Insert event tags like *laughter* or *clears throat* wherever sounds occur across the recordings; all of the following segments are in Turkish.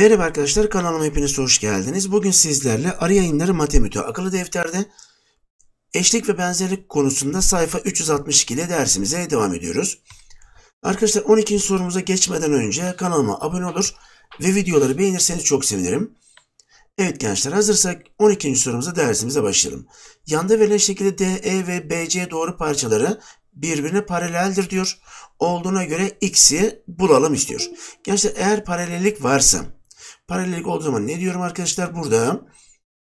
Merhaba arkadaşlar kanalıma hepiniz hoş geldiniz. Bugün sizlerle arı yayınları matematiği akıllı defterde eşlik ve benzerlik konusunda sayfa 362 ile dersimize devam ediyoruz. Arkadaşlar 12. sorumuza geçmeden önce kanalıma abone olur ve videoları beğenirseniz çok sevinirim. Evet gençler hazırsak 12. sorumuza dersimize başlayalım. Yanda verilen şekilde DE ve BC doğru parçaları birbirine paraleldir diyor. Olduğuna göre X'i bulalım istiyor. Gençler eğer paralellik varsa paralellik olduğu zaman ne diyorum arkadaşlar burada?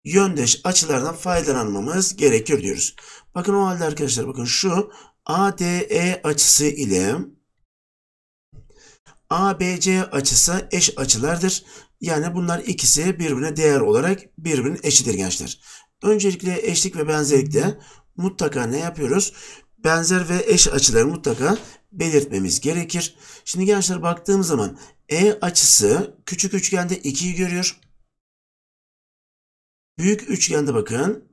Yöndeş açılardan faydalanmamız gerekir diyoruz. Bakın o halde arkadaşlar bakın şu ADE açısı ile ABC açısı eş açılardır. Yani bunlar ikisi birbirine değer olarak birbirine eşidir gençler. Öncelikle eşlik ve benzerlikte mutlaka ne yapıyoruz? Benzer ve eş açıları mutlaka belirtmemiz gerekir. Şimdi gençler baktığım zaman e açısı küçük üçgende 2'yi görüyor. Büyük üçgende bakın.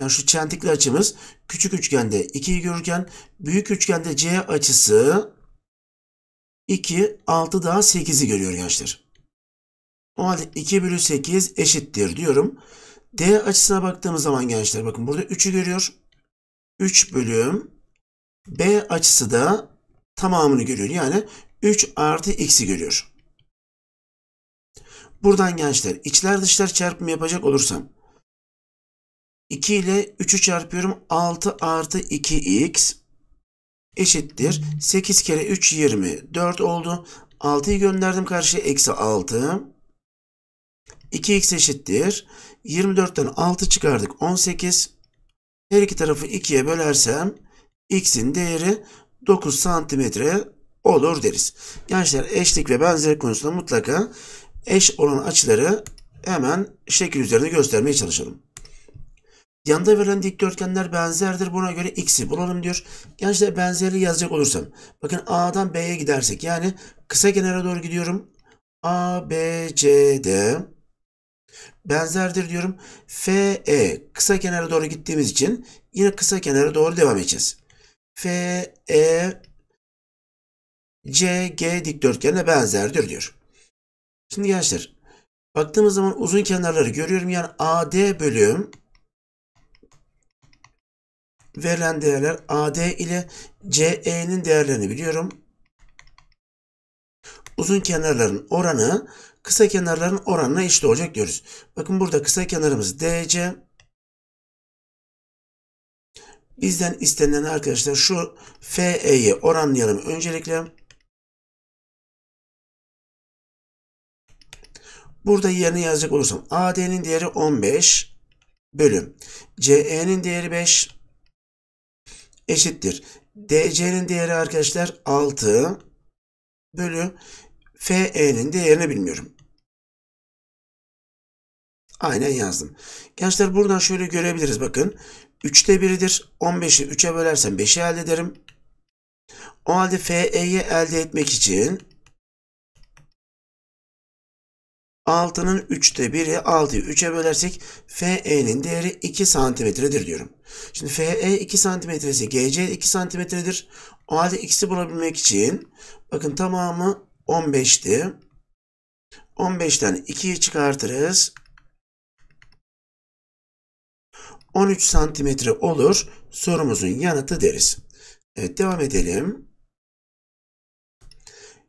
Yani şu çentikli açımız küçük üçgende 2'yi görürken büyük üçgende C açısı 2, 6 daha 8'i görüyor gençler. O halde 2 bölü 8 eşittir diyorum. D açısına baktığımız zaman gençler bakın burada 3'ü görüyor. 3 bölüm B açısı da tamamını görüyor. Yani 3 artı x'i görüyor. Buradan gençler içler dışlar çarpımı yapacak olursam 2 ile 3'ü çarpıyorum 6 artı 2x eşittir 8 kere 3 20 4 oldu 6'yı gönderdim karşıya eksi 6 2x eşittir 24'ten 6 çıkardık 18 her iki tarafı 2'ye bölersem x'in değeri 9 santimetre olur deriz. Gençler eşlik ve benzerlik konusunda mutlaka eş olan açıları hemen şekil üzerinde göstermeye çalışalım. Yanda verilen dikdörtgenler benzerdir. Buna göre x'i bulalım diyor. Gençler benzerliği yazacak olursam. Bakın A'dan B'ye gidersek. Yani kısa kenara doğru gidiyorum. A, B, C, D. Benzerdir diyorum. F, E. Kısa kenara doğru gittiğimiz için yine kısa kenara doğru devam edeceğiz. F, E, CG dikdörtgenine benzerdir diyor. Şimdi gençler baktığımız zaman uzun kenarları görüyorum. Yani AD bölüm verilen değerler AD ile CE'nin değerlerini biliyorum. Uzun kenarların oranı kısa kenarların oranına eşit olacak diyoruz. Bakın burada kısa kenarımız DC. Bizden istenilen arkadaşlar şu FE'yi oranlayalım öncelikle. Burada yerine yazacak olursam AD'nin değeri 15 bölüm CE'nin değeri 5 eşittir. DC'nin değeri arkadaşlar 6 bölü FE'nin değerini bilmiyorum. Aynen yazdım. Gençler buradan şöyle görebiliriz bakın. 3'te 1'dir. 15'i 3'e bölersem 5'i elde ederim. O halde FE'yi elde etmek için 6'nın 3'te 1'i 6'yı 3'e bölersek FE'nin değeri 2 santimetredir diyorum. Şimdi FE 2 santimetresi GC 2 santimetredir. O halde x'i bulabilmek için bakın tamamı 15'ti. 15'ten 2'yi çıkartırız. 13 santimetre olur. Sorumuzun yanıtı deriz. Evet devam edelim.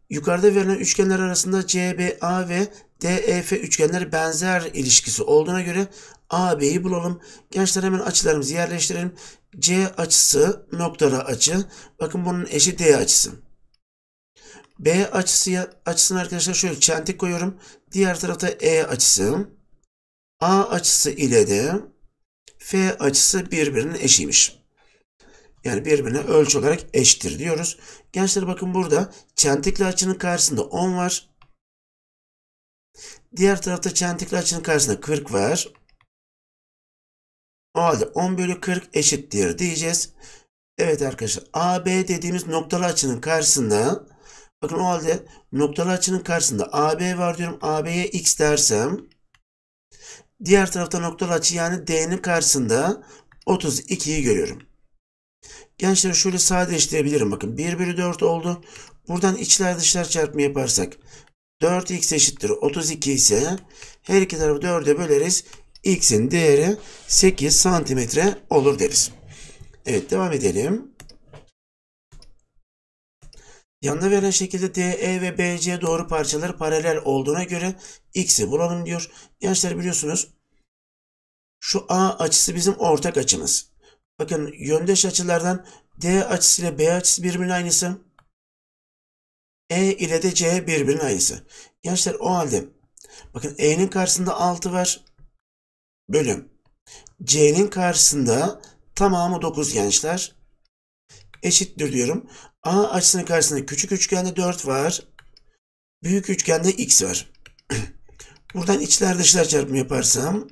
Yukarıda verilen üçgenler arasında CBA ve DEF üçgenleri benzer ilişkisi olduğuna göre AB'yi bulalım. Gençler hemen açılarımızı yerleştirelim. C açısı noktara açı. Bakın bunun eşi D açısı. B açısı açısını arkadaşlar şöyle çentik koyuyorum. Diğer tarafta E açısı. A açısı ile de F açısı birbirinin eşiymiş. Yani birbirine ölçü olarak eşittir diyoruz. Gençler bakın burada çentikli açının karşısında 10 var. Diğer tarafta çentikli açının karşısında 40 var. O halde 10 bölü 40 eşittir diyeceğiz. Evet arkadaşlar AB dediğimiz noktalı açının karşısında bakın o halde noktalı açının karşısında AB var diyorum. AB'ye X dersem diğer tarafta noktalı açı yani D'nin karşısında 32'yi görüyorum. Gençler şöyle sadeleştirebilirim. Bakın 1 bölü 4 oldu. Buradan içler dışlar çarpımı yaparsak 4x eşittir 32 ise her iki tarafı 4'e böleriz. x'in değeri 8 santimetre olur deriz. Evet devam edelim. Yanına verilen şekilde DE ve BC doğru parçaları paralel olduğuna göre x'i bulalım diyor. Gençler biliyorsunuz şu A açısı bizim ortak açımız. Bakın yöndeş açılardan D açısı ile B açısı birbirine aynısı. E ile de C birbirinin aynısı. Gençler o halde bakın E'nin karşısında 6 var. Bölüm. C'nin karşısında tamamı 9 gençler. Eşittir diyorum. A açısının karşısında küçük üçgende 4 var. Büyük üçgende x var. *clears throat* Buradan içler dışlar çarpımı yaparsam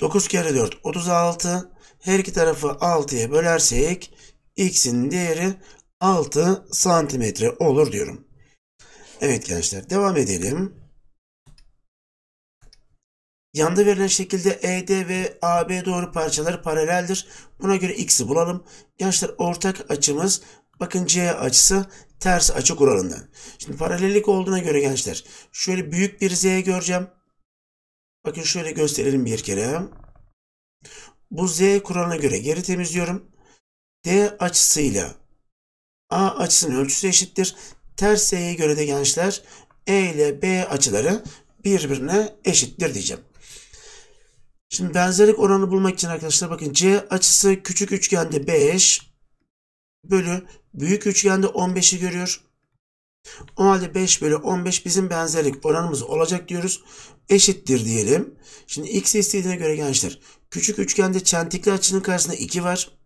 9 kere 4 36 her iki tarafı 6'ya bölersek x'in değeri 6 santimetre olur diyorum. Evet gençler devam edelim. Yanda verilen şekilde ED ve AB doğru parçaları paraleldir. Buna göre x'i bulalım. Gençler ortak açımız bakın C açısı ters açı kuralından. Şimdi paralellik olduğuna göre gençler şöyle büyük bir Z göreceğim. Bakın şöyle gösterelim bir kere. Bu Z kuralına göre geri temizliyorum. D açısıyla A açısının ölçüsü eşittir. Ters E'ye göre de gençler E ile B açıları birbirine eşittir diyeceğim. Şimdi benzerlik oranı bulmak için arkadaşlar bakın C açısı küçük üçgende 5 bölü büyük üçgende 15'i görüyor. O halde 5 bölü 15 bizim benzerlik oranımız olacak diyoruz. Eşittir diyelim. Şimdi x istediğine göre gençler. Küçük üçgende çentikli açının karşısında 2 var.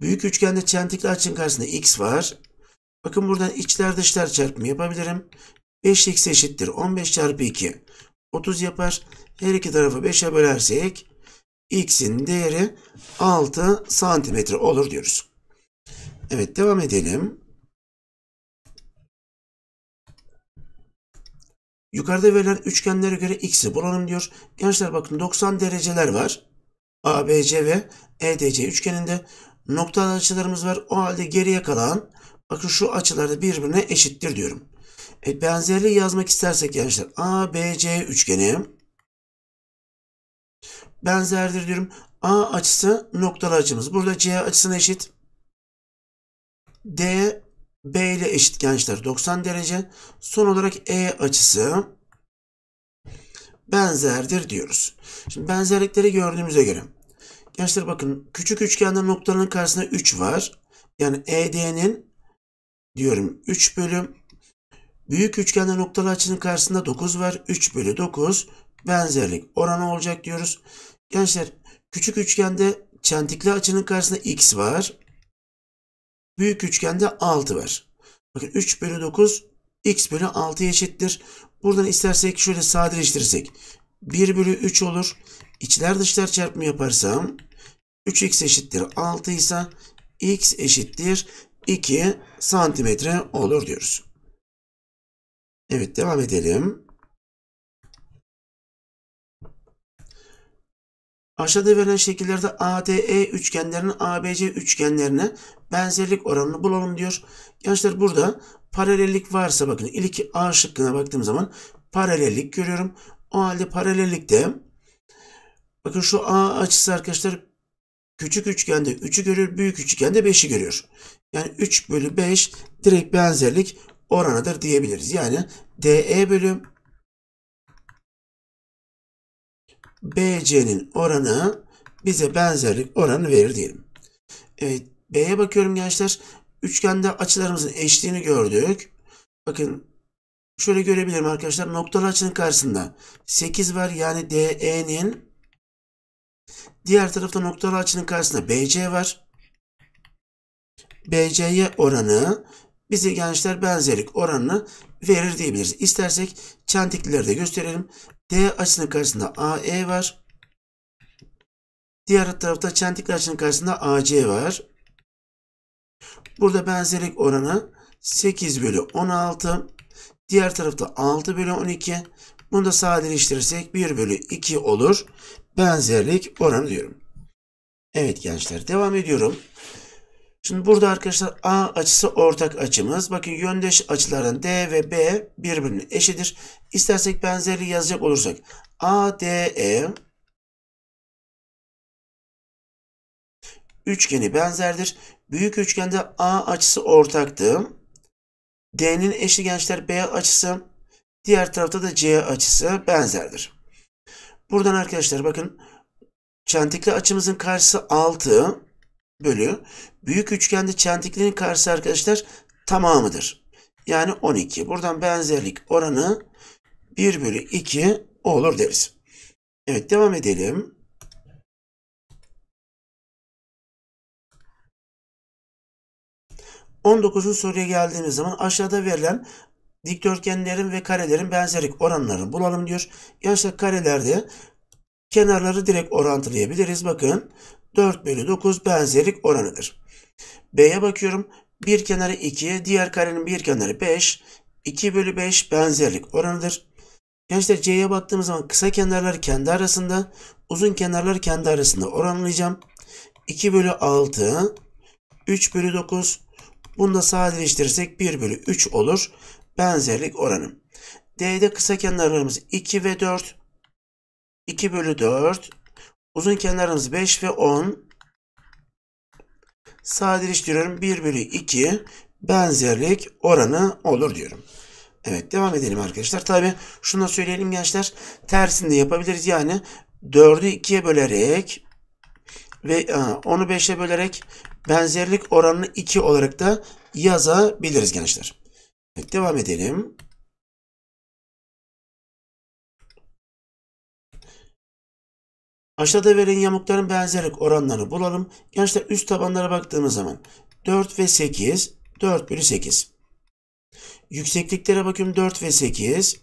Büyük üçgende çentikli açının karşısında x var. Bakın buradan içler dışlar çarpımı yapabilirim. 5x eşittir 15 çarpı 2. 30 yapar. Her iki tarafı 5'e bölersek x'in değeri 6 santimetre olur diyoruz. Evet devam edelim. Yukarıda verilen üçgenlere göre x'i bulalım diyor. Gençler bakın 90 dereceler var. ABC ve EDC üçgeninde noktalı açılarımız var. O halde geriye kalan bakın şu açılarda birbirine eşittir diyorum. E, benzerliği yazmak istersek gençler A B C üçgeni benzerdir diyorum. A açısı noktalı açımız. Burada C açısına eşit. D B ile eşit gençler 90 derece. Son olarak E açısı benzerdir diyoruz. Şimdi benzerlikleri gördüğümüze göre Gençler bakın küçük üçgende noktaların karşısında 3 var. Yani ED'nin diyorum 3 bölüm. Büyük üçgende noktalı açının karşısında 9 var. 3 bölü 9 benzerlik oranı olacak diyoruz. Gençler küçük üçgende çentikli açının karşısında x var. Büyük üçgende 6 var. Bakın 3 bölü 9 x bölü 6 eşittir. Buradan istersek şöyle sadeleştirirsek 1 bölü 3 olur. İçler dışlar çarpımı yaparsam 3x eşittir 6 ise x eşittir 2 santimetre olur diyoruz. Evet devam edelim. Aşağıda verilen şekillerde ADE üçgenlerinin ABC üçgenlerine benzerlik oranını bulalım diyor. Gençler burada paralellik varsa bakın ilk A şıkkına baktığım zaman paralellik görüyorum. O halde paralellikte bakın şu A açısı arkadaşlar Küçük üçgende 3'ü görür, büyük üçgende 5'i görüyor. Yani 3 bölü 5 direkt benzerlik oranıdır diyebiliriz. Yani DE bölü BC'nin oranı bize benzerlik oranı verir diyelim. Evet, B'ye bakıyorum gençler. Üçgende açılarımızın eşliğini gördük. Bakın şöyle görebilirim arkadaşlar. Noktalı açının karşısında 8 var. Yani DE'nin Diğer tarafta noktalı açının karşısında BC var. BC'ye oranı bize gençler benzerlik oranını verir diyebiliriz. İstersek çentiklileri de gösterelim. D açının karşısında AE var. Diğer tarafta çentikli açının karşısında AC var. Burada benzerlik oranı 8 bölü 16. Diğer tarafta 6 bölü 12. Bunu da sadeleştirirsek 1 bölü 2 olur benzerlik oranı diyorum. Evet gençler devam ediyorum. Şimdi burada arkadaşlar A açısı ortak açımız. Bakın yöndeş açıların D ve B birbirine eşitir. İstersek benzerliği yazacak olursak A, D, E üçgeni benzerdir. Büyük üçgende A açısı ortaktı. D'nin eşi gençler B açısı. Diğer tarafta da C açısı benzerdir. Buradan arkadaşlar bakın çentikli açımızın karşısı 6 bölü büyük üçgende çentiklinin karşısı arkadaşlar tamamıdır. Yani 12. Buradan benzerlik oranı 1 bölü 2 olur deriz. Evet devam edelim. On dokuzun soruya geldiğimiz zaman aşağıda verilen dikdörtgenlerin ve karelerin benzerlik oranlarını bulalım diyor. Gerçek karelerde kenarları direkt orantılayabiliriz. Bakın 4 bölü 9 benzerlik oranıdır. B'ye bakıyorum. Bir kenarı 2, diğer karenin bir kenarı 5. 2 bölü 5 benzerlik oranıdır. Gençler C'ye baktığımız zaman kısa kenarlar kendi arasında, uzun kenarlar kendi arasında oranlayacağım. 2 bölü 6, 3 bölü 9, bunu da sadeleştirirsek 1 bölü 3 olur. Benzerlik oranı. D'de kısa kenarlarımız 2 ve 4. 2 bölü 4. Uzun kenarımız 5 ve 10. Sadeleştiriyorum. 1 bölü 2 benzerlik oranı olur diyorum. Evet devam edelim arkadaşlar. Tabi şunu da söyleyelim gençler. Tersini de yapabiliriz. Yani 4'ü 2'ye bölerek ve e, onu 5'e bölerek benzerlik oranını 2 olarak da yazabiliriz gençler. Evet, devam edelim. Aşağıda verilen yamukların benzerlik oranlarını bulalım. Gençler üst tabanlara baktığımız zaman 4 ve 8, 4 bölü 8. Yüksekliklere bakıyorum 4 ve 8.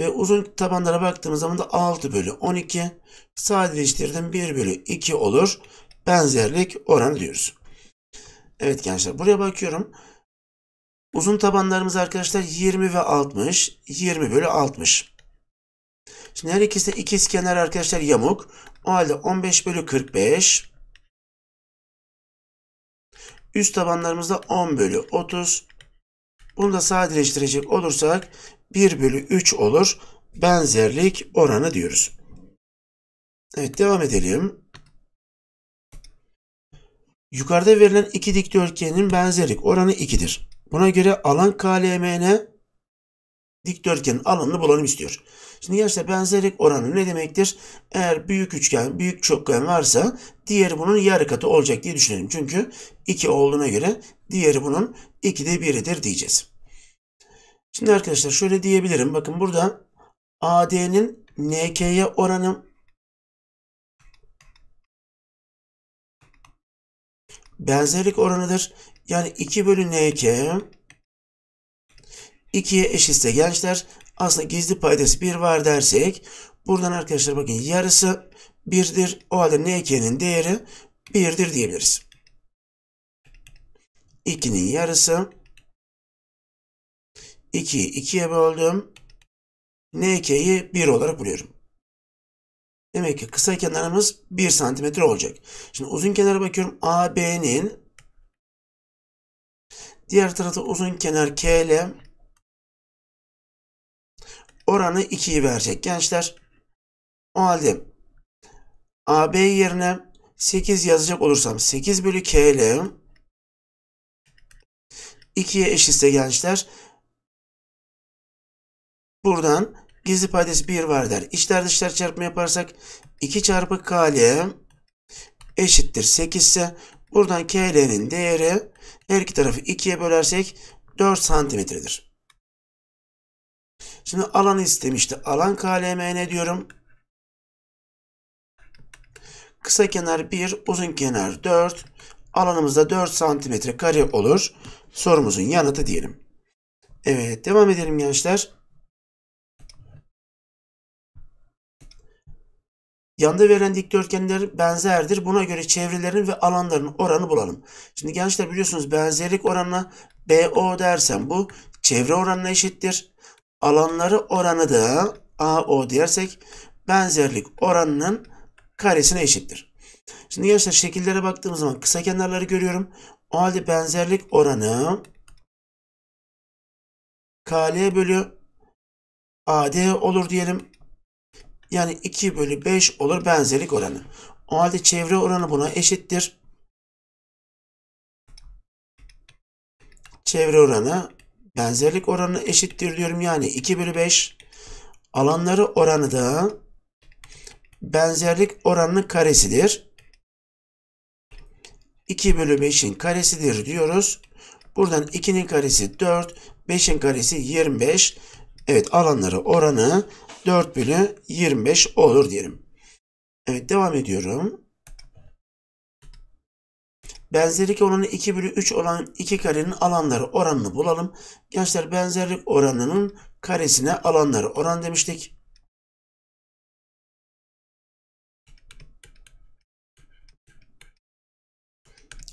Ve uzun tabanlara baktığımız zaman da 6 bölü 12. Sadeleştirdim 1 bölü 2 olur benzerlik oranı diyoruz. Evet gençler buraya bakıyorum. Uzun tabanlarımız arkadaşlar 20 ve 60. 20 bölü 60. Şimdi her ikisi de ikiz kenar arkadaşlar yamuk. O halde 15 bölü 45. Üst tabanlarımız da 10 bölü 30. Bunu da sadeleştirecek olursak 1 bölü 3 olur. Benzerlik oranı diyoruz. Evet devam edelim. Yukarıda verilen iki dikdörtgenin benzerlik oranı 2'dir. Buna göre alan KLMN dikdörtgenin alanını bulalım istiyor. Şimdi gençler benzerlik oranı ne demektir? Eğer büyük üçgen, büyük çokgen varsa diğeri bunun yarı katı olacak diye düşünelim. Çünkü 2 olduğuna göre diğeri bunun 2'de 1'idir diyeceğiz. Şimdi arkadaşlar şöyle diyebilirim. Bakın burada AD'nin NK'ye oranı benzerlik oranıdır. Yani 2 bölü nk 2'ye eşitse gençler aslında gizli paydası 1 var dersek buradan arkadaşlar bakın yarısı 1'dir. O halde nk'nin değeri 1'dir diyebiliriz. 2'nin yarısı 2'yi 2'ye böldüm. nk'yi 1 olarak buluyorum. Demek ki kısa kenarımız 1 santimetre olacak. Şimdi uzun kenara bakıyorum. AB'nin diğer tarafı uzun kenar KL oranı 2'yi verecek gençler. O halde AB yerine 8 yazacak olursam 8 bölü KL 2'ye eşitse gençler buradan Gizli paydası 1 var der. İçler dışlar çarpma yaparsak 2 çarpı KL eşittir 8 ise buradan KL'nin değeri her iki tarafı 2'ye bölersek 4 santimetredir. Şimdi alanı istemişti. Alan KLM ne diyorum? Kısa kenar 1, uzun kenar 4. Alanımızda 4 santimetre kare olur. Sorumuzun yanıtı diyelim. Evet devam edelim gençler. Yanda veren dikdörtgenler benzerdir. Buna göre çevrelerin ve alanların oranı bulalım. Şimdi gençler biliyorsunuz benzerlik oranına BO dersem bu çevre oranına eşittir. Alanları oranı da AO dersek benzerlik oranının karesine eşittir. Şimdi gençler şekillere baktığımız zaman kısa kenarları görüyorum. O halde benzerlik oranı KL bölü AD olur diyelim. Yani 2 bölü 5 olur benzerlik oranı. O halde çevre oranı buna eşittir. Çevre oranı benzerlik oranı eşittir diyorum. Yani 2 bölü 5 alanları oranı da benzerlik oranının karesidir. 2 bölü 5'in karesidir diyoruz. Buradan 2'nin karesi 4, 5'in karesi 25. Evet alanları oranı 4 bölü 25 olur diyelim. Evet devam ediyorum. Benzerlik oranı 2 bölü 3 olan iki karenin alanları oranını bulalım. Gençler benzerlik oranının karesine alanları oran demiştik.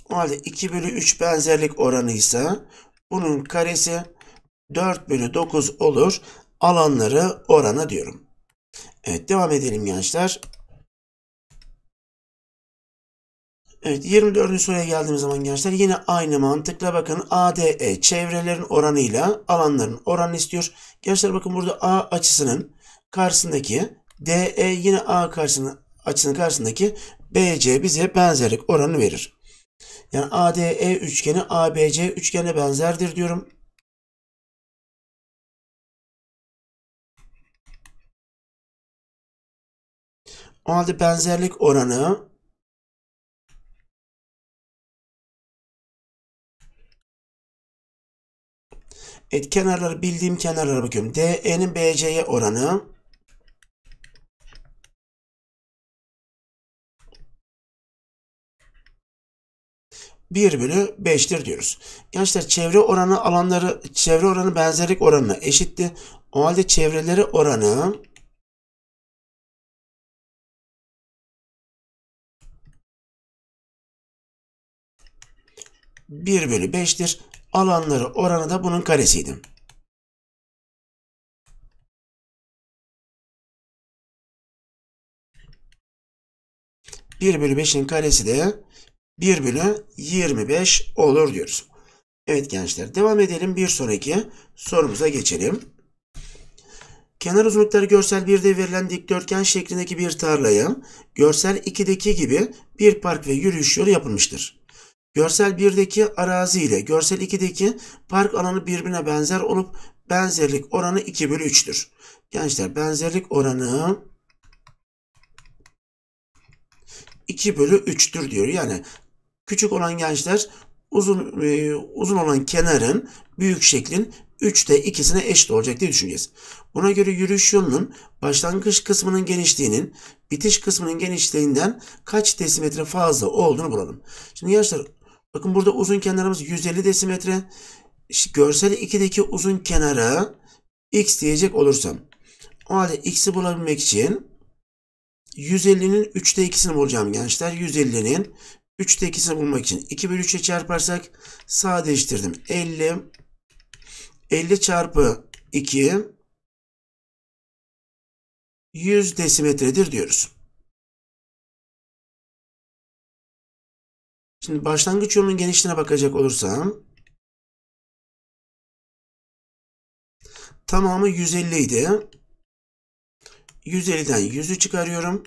O halde 2 bölü 3 benzerlik oranı ise bunun karesi 4 bölü 9 olur alanları orana diyorum. Evet devam edelim gençler. Evet 24. soruya geldiğimiz zaman gençler yine aynı mantıkla bakın ADE çevrelerin oranıyla alanların oranı istiyor. Gençler bakın burada A açısının karşısındaki DE yine A karşısının açısının karşısındaki BC bize benzerlik oranı verir. Yani ADE üçgeni ABC üçgene benzerdir diyorum. O halde benzerlik oranı Evet kenarları bildiğim kenarlara bakıyorum. DE'nin BC'ye oranı bir bölü 5'tir diyoruz. Gençler çevre oranı alanları çevre oranı benzerlik oranına eşitti. O halde çevreleri oranı 1 bölü 5'tir. Alanları oranı da bunun karesiydi. Bir bölü beşin karesi de 1 bölü 25 olur diyoruz. Evet gençler devam edelim. Bir sonraki sorumuza geçelim. Kenar uzunlukları görsel 1'de verilen dikdörtgen şeklindeki bir tarlaya görsel 2'deki gibi bir park ve yürüyüş yolu yapılmıştır. Görsel 1'deki arazi ile görsel 2'deki park alanı birbirine benzer olup benzerlik oranı 2 bölü 3'tür. Gençler benzerlik oranı 2 bölü 3'tür diyor. Yani küçük olan gençler uzun e, uzun olan kenarın büyük şeklin 3'te 2'sine eşit olacak diye düşüneceğiz. Buna göre yürüyüş yolunun başlangıç kısmının genişliğinin bitiş kısmının genişliğinden kaç desimetre fazla olduğunu bulalım. Şimdi gençler Bakın burada uzun kenarımız 150 desimetre. Görsel 2'deki uzun kenara x diyecek olursam. O halde x'i bulabilmek için 150'nin 3'te 2'sini bulacağım gençler. 150'nin 3'te 2'sini bulmak için 2 bölü 3'e çarparsak sağa değiştirdim. 50 50 çarpı 2 100 desimetredir diyoruz. Şimdi başlangıç yolunun genişliğine bakacak olursam tamamı 150 idi. 150'den 100'ü çıkarıyorum.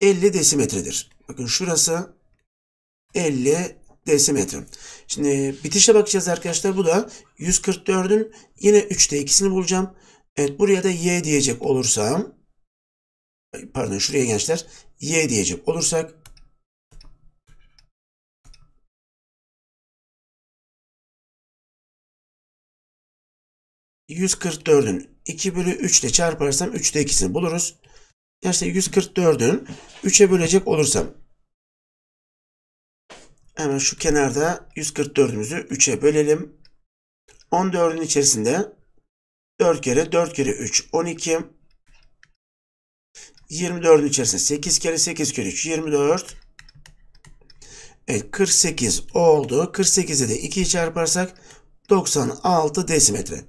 50 desimetredir. Bakın şurası 50 desimetre. Şimdi bitişe bakacağız arkadaşlar. Bu da 144'ün yine 3'te ikisini bulacağım. Evet buraya da y diyecek olursam pardon şuraya gençler y diyecek olursak 144'ün 2 bölü 3 ile çarparsam 3'te 2'sini buluruz. İşte 144'ün 3'e bölecek olursam hemen şu kenarda 144'ümüzü 3'e bölelim. 14'ün içerisinde 4 kere 4 kere 3 12 24'ün içerisinde 8 kere 8 kere 3 24 Evet 48 oldu. 48'e de 2'yi çarparsak 96 desimetre.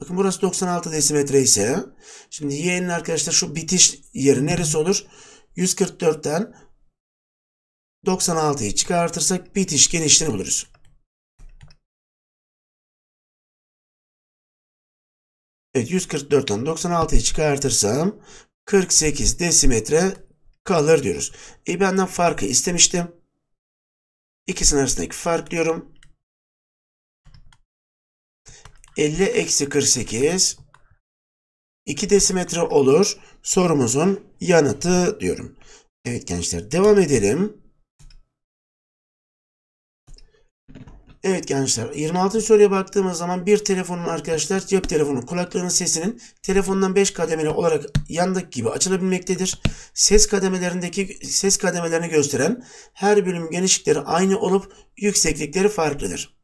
Bakın burası 96 desimetre ise şimdi y'nin arkadaşlar şu bitiş yeri neresi olur? 144'ten 96'yı çıkartırsak bitiş genişliğini buluruz. Evet 144'ten 96'yı çıkartırsam 48 desimetre kalır diyoruz. E benden farkı istemiştim. İkisinin arasındaki fark diyorum. 50 eksi 48 2 desimetre olur. Sorumuzun yanıtı diyorum. Evet gençler devam edelim. Evet gençler 26. soruya baktığımız zaman bir telefonun arkadaşlar cep telefonu kulaklarının sesinin telefondan 5 kademeli olarak yandaki gibi açılabilmektedir. Ses kademelerindeki ses kademelerini gösteren her bölüm genişlikleri aynı olup yükseklikleri farklıdır.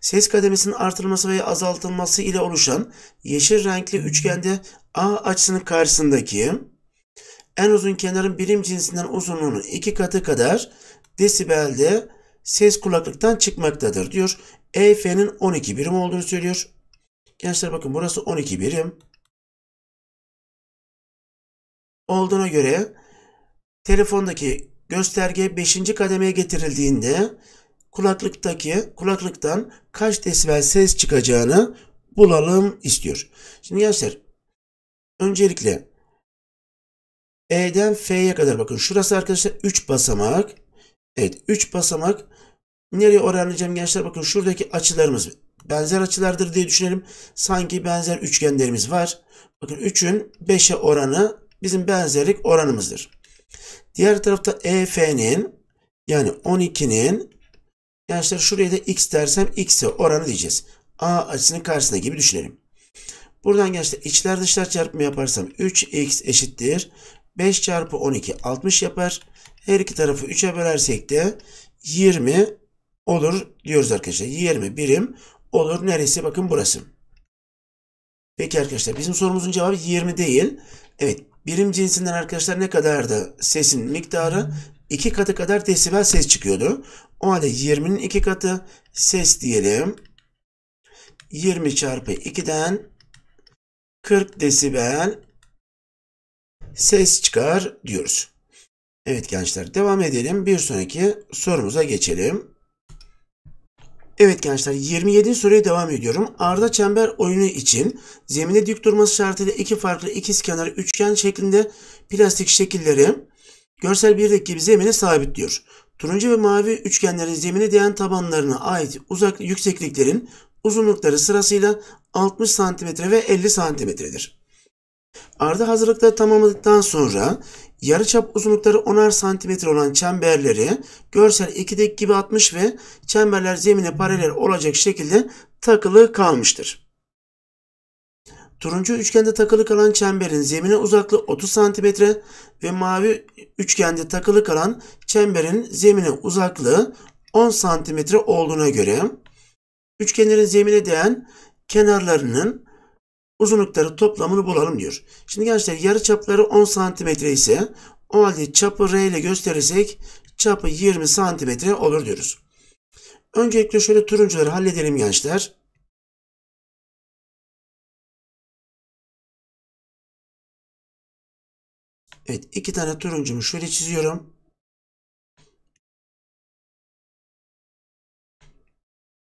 Ses kademesinin artırılması veya azaltılması ile oluşan yeşil renkli üçgende A açısının karşısındaki en uzun kenarın birim cinsinden uzunluğunun iki katı kadar desibelde ses kulaklıktan çıkmaktadır diyor. EF'nin 12 birim olduğunu söylüyor. Gençler bakın burası 12 birim. Olduğuna göre telefondaki gösterge 5. kademeye getirildiğinde kulaklıktaki kulaklıktan kaç desibel ses çıkacağını bulalım istiyor. Şimdi gençler öncelikle E'den F'ye kadar bakın. Şurası arkadaşlar 3 basamak. Evet 3 basamak. Nereye oranlayacağım gençler? Bakın şuradaki açılarımız benzer açılardır diye düşünelim. Sanki benzer üçgenlerimiz var. Bakın 3'ün 5'e oranı bizim benzerlik oranımızdır. Diğer tarafta EF'nin yani 12'nin Gençler şuraya da x dersem x'e oranı diyeceğiz. A açısının karşısında gibi düşünelim. Buradan gençler içler dışlar çarpımı yaparsam 3x eşittir. 5 çarpı 12 60 yapar. Her iki tarafı 3'e bölersek de 20 olur diyoruz arkadaşlar. 20 birim olur. Neresi? Bakın burası. Peki arkadaşlar bizim sorumuzun cevabı 20 değil. Evet birim cinsinden arkadaşlar ne kadardı sesin miktarı? 2 katı kadar desibel ses çıkıyordu. O halde 20'nin 2 katı ses diyelim. 20 çarpı 2'den 40 desibel ses çıkar diyoruz. Evet gençler devam edelim. Bir sonraki sorumuza geçelim. Evet gençler 27. soruya devam ediyorum. Arda çember oyunu için zemine dik durması şartıyla iki farklı ikizkenar üçgen şeklinde plastik şekilleri görsel birdeki gibi zemine sabitliyor. Turuncu ve mavi üçgenlerin zemine değen tabanlarına ait uzak yüksekliklerin uzunlukları sırasıyla 60 cm ve 50 cm'dir. Arda hazırlıkta tamamladıktan sonra yarıçap uzunlukları 10'ar cm olan çemberleri görsel 2'deki gibi atmış ve çemberler zemine paralel olacak şekilde takılı kalmıştır. Turuncu üçgende takılı kalan çemberin zemine uzaklığı 30 cm ve mavi üçgende takılı kalan çemberin zemine uzaklığı 10 cm olduğuna göre üçgenlerin zemine değen kenarlarının uzunlukları toplamını bulalım diyor. Şimdi gençler yarı çapları 10 cm ise o halde çapı R ile gösterirsek çapı 20 cm olur diyoruz. Öncelikle şöyle turuncuları halledelim gençler. Evet iki tane turuncumu şöyle çiziyorum.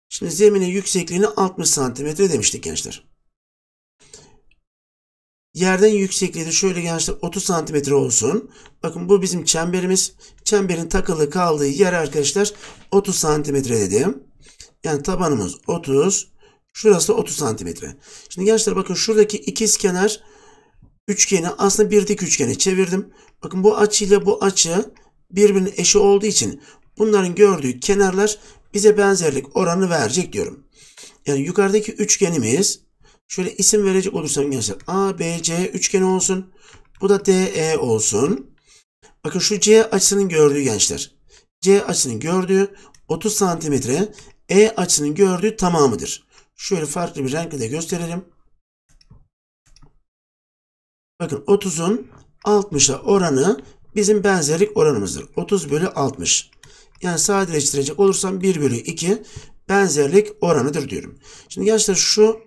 Şimdi zeminin yüksekliğini 60 santimetre demiştik gençler. Yerden yüksekliği de şöyle gençler 30 santimetre olsun. Bakın bu bizim çemberimiz. Çemberin takılı kaldığı yer arkadaşlar 30 santimetre dedim. Yani tabanımız 30. Şurası da 30 santimetre. Şimdi gençler bakın şuradaki ikiz kenar üçgeni aslında bir dik üçgene çevirdim. Bakın bu açıyla bu açı birbirinin eşi olduğu için bunların gördüğü kenarlar bize benzerlik oranı verecek diyorum. Yani yukarıdaki üçgenimiz şöyle isim verecek olursam gençler ABC B, üçgeni olsun. Bu da DE olsun. Bakın şu C açısının gördüğü gençler. C açısının gördüğü 30 santimetre, E açısının gördüğü tamamıdır. Şöyle farklı bir renkle de gösterelim. Bakın 30'un 60'la oranı bizim benzerlik oranımızdır. 30 bölü 60. Yani sadeleştirecek olursam 1 bölü 2 benzerlik oranıdır diyorum. Şimdi gençler şu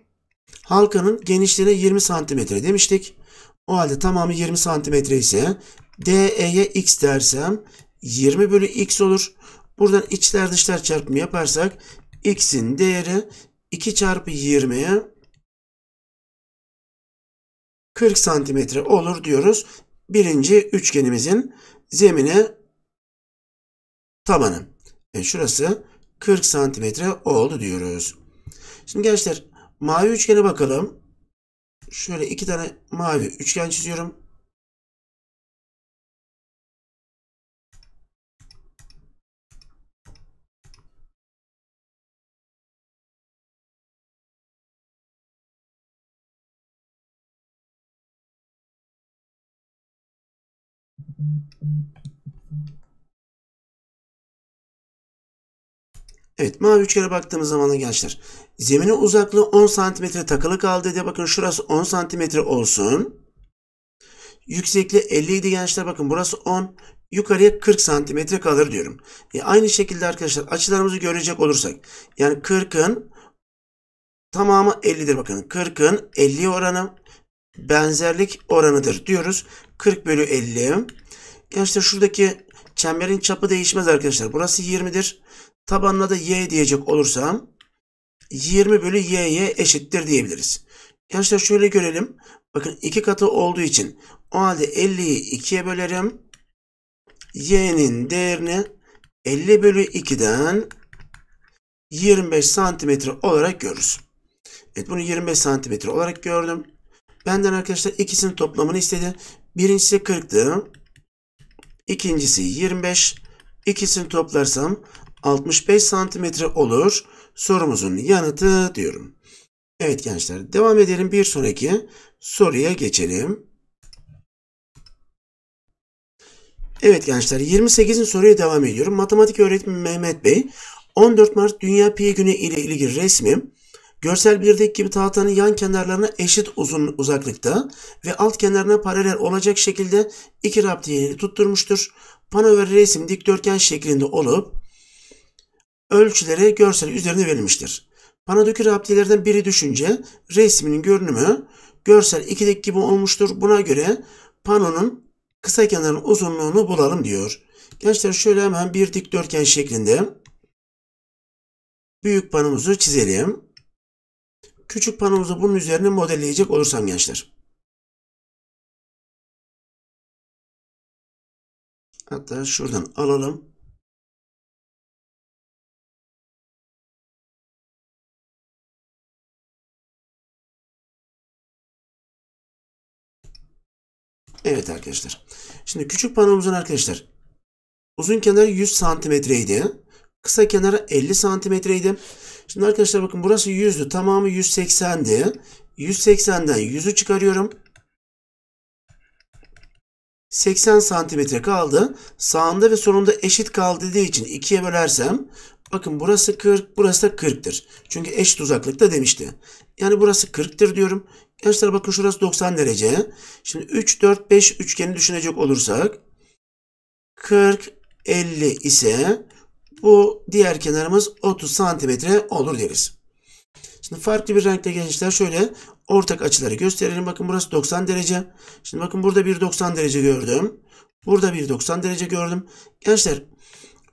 halkanın genişliğine 20 santimetre demiştik. O halde tamamı 20 santimetre ise DE'ye x dersem 20 bölü x olur. Buradan içler dışlar çarpımı yaparsak x'in değeri 2 çarpı 20'ye 40 santimetre olur diyoruz. Birinci üçgenimizin zemine tabanı. E şurası 40 santimetre oldu diyoruz. Şimdi gençler mavi üçgene bakalım. Şöyle iki tane mavi üçgen çiziyorum. Evet mavi üçgene baktığımız zaman gençler zemine uzaklığı 10 cm takılı kaldı diye bakın şurası 10 cm olsun. Yüksekliği 50 idi gençler bakın burası 10 yukarıya 40 cm kalır diyorum. E aynı şekilde arkadaşlar açılarımızı görecek olursak yani 40'ın tamamı 50'dir bakın 40'ın 50 oranı benzerlik oranıdır diyoruz. 40 bölü 50 Gençler şuradaki çemberin çapı değişmez arkadaşlar. Burası 20'dir. Tabanına da y diyecek olursam 20 bölü y'ye eşittir diyebiliriz. Gençler şöyle görelim. Bakın iki katı olduğu için o halde 50'yi 2'ye bölerim. y'nin değerini 50 bölü 2'den 25 santimetre olarak görürüz. Evet bunu 25 santimetre olarak gördüm. Benden arkadaşlar ikisinin toplamını istedi. Birincisi 40'tı. İkincisi 25. İkisini toplarsam 65 santimetre olur. Sorumuzun yanıtı diyorum. Evet gençler devam edelim. Bir sonraki soruya geçelim. Evet gençler 28'in soruya devam ediyorum. Matematik öğretmeni Mehmet Bey 14 Mart Dünya Pi Günü ile ilgili resmi Görsel 1'deki gibi tahtanın yan kenarlarına eşit uzun uzaklıkta ve alt kenarına paralel olacak şekilde iki raptiyeli tutturmuştur. Pano ve resim dikdörtgen şeklinde olup ölçüleri görsel üzerine verilmiştir. Panodaki raptiyelerden biri düşünce resminin görünümü görsel 2'deki gibi olmuştur. Buna göre panonun kısa kenarın uzunluğunu bulalım diyor. Gençler şöyle hemen bir dikdörtgen şeklinde büyük panomuzu çizelim küçük panomuzu bunun üzerine modelleyecek olursam gençler. Hatta şuradan alalım. Evet arkadaşlar. Şimdi küçük panomuzun arkadaşlar uzun kenarı 100 santimetreydi. Kısa kenara 50 santimetreydi. Şimdi arkadaşlar bakın burası 100'dü. Tamamı 180'di. 180'den 100'ü çıkarıyorum. 80 santimetre kaldı. Sağında ve solunda eşit kaldı dediği için ikiye bölersem bakın burası 40 burası da 40'tır. Çünkü eşit uzaklıkta demişti. Yani burası 40'tır diyorum. Gençler bakın şurası 90 derece. Şimdi 3, 4, 5 üçgeni düşünecek olursak 40, 50 ise bu diğer kenarımız 30 santimetre olur deriz. Şimdi farklı bir renkte gençler şöyle ortak açıları gösterelim. Bakın burası 90 derece. Şimdi bakın burada bir 90 derece gördüm. Burada bir 90 derece gördüm. Gençler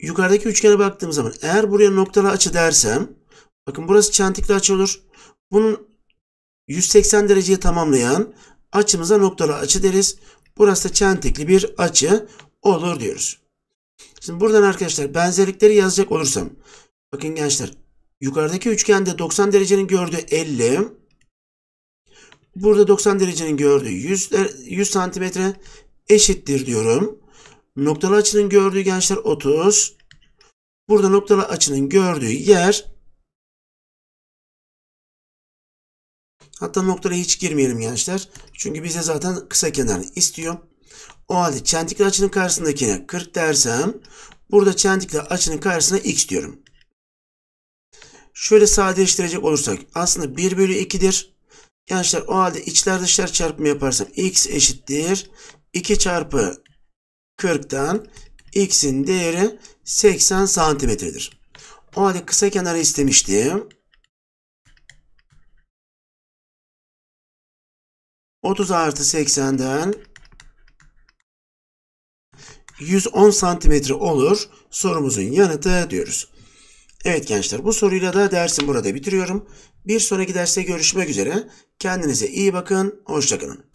yukarıdaki üçgene baktığım zaman eğer buraya noktalı açı dersem bakın burası çentikli açı olur. Bunun 180 dereceyi tamamlayan açımıza noktalı açı deriz. Burası da çentikli bir açı olur diyoruz. Şimdi buradan arkadaşlar benzerlikleri yazacak olursam. Bakın gençler yukarıdaki üçgende 90 derecenin gördüğü 50. Burada 90 derecenin gördüğü 100, 100 santimetre eşittir diyorum. Noktalı açının gördüğü gençler 30. Burada noktalı açının gördüğü yer Hatta noktaya hiç girmeyelim gençler. Çünkü bize zaten kısa kenar istiyor. O halde çentikli açının karşısındakine 40 dersem burada çentikli açının karşısına x diyorum. Şöyle sadeleştirecek olursak aslında 1 bölü 2'dir. Gençler o halde içler dışlar çarpımı yaparsam x eşittir. 2 çarpı 40'tan x'in değeri 80 santimetredir. O halde kısa kenarı istemiştim. 30 artı 80'den 110 santimetre olur sorumuzun yanıtı diyoruz. Evet gençler bu soruyla da dersim burada bitiriyorum. Bir sonraki derste görüşmek üzere. Kendinize iyi bakın. Hoşçakalın.